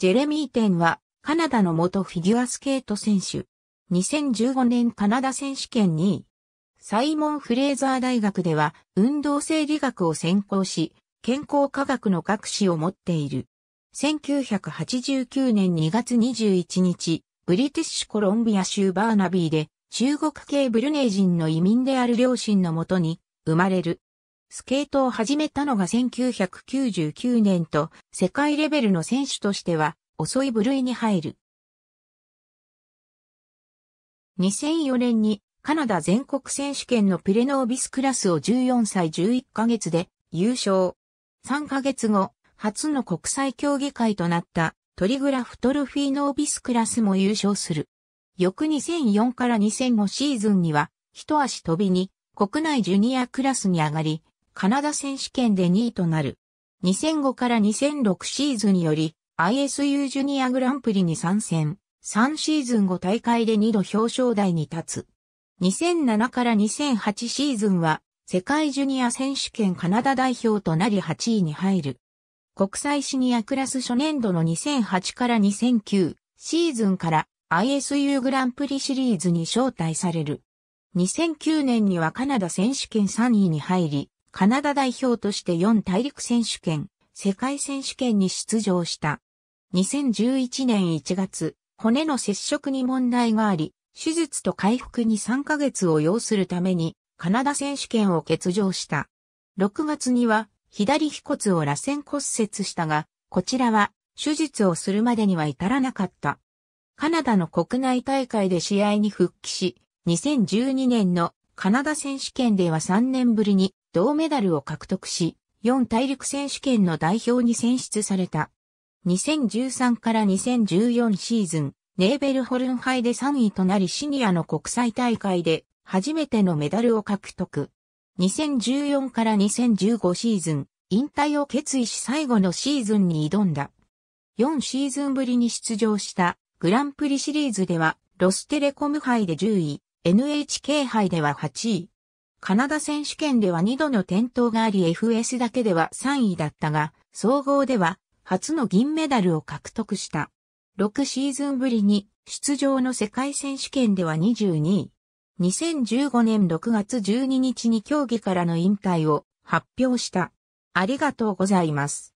ジェレミー・テンは、カナダの元フィギュアスケート選手。2015年カナダ選手権2位。サイモン・フレーザー大学では、運動生理学を専攻し、健康科学の学士を持っている。1989年2月21日、ブリティッシュコロンビア州バーナビーで、中国系ブルネイ人の移民である両親のもとに、生まれる。スケートを始めたのが1999年と、世界レベルの選手としては、遅い部類に入る。2004年に、カナダ全国選手権のプレノービスクラスを14歳11ヶ月で優勝。3ヶ月後、初の国際競技会となったトリグラフトルフィーノービスクラスも優勝する。翌2004から2005シーズンには、一足飛びに国内ジュニアクラスに上がり、カナダ選手権で2位となる。2005から2006シーズンにより ISU ジュニアグランプリに参戦。3シーズン後大会で2度表彰台に立つ。2007から2008シーズンは世界ジュニア選手権カナダ代表となり8位に入る。国際シニアクラス初年度の2008から2009シーズンから ISU グランプリシリーズに招待される。2009年にはカナダ選手権3位に入り、カナダ代表として4大陸選手権、世界選手権に出場した。2011年1月、骨の接触に問題があり、手術と回復に3ヶ月を要するために、カナダ選手権を欠場した。6月には、左腓骨を螺旋骨折したが、こちらは、手術をするまでには至らなかった。カナダの国内大会で試合に復帰し、2012年のカナダ選手権では3年ぶりに銅メダルを獲得し、4大陸選手権の代表に選出された。2013から2014シーズン、ネーベルホルン杯で3位となりシニアの国際大会で初めてのメダルを獲得。2014から2015シーズン、引退を決意し最後のシーズンに挑んだ。4シーズンぶりに出場したグランプリシリーズではロステレコム杯で10位、NHK 杯では8位、カナダ選手権では2度の転倒があり FS だけでは3位だったが、総合では初の銀メダルを獲得した。6シーズンぶりに出場の世界選手権では22位。2015年6月12日に競技からの引退を発表した。ありがとうございます。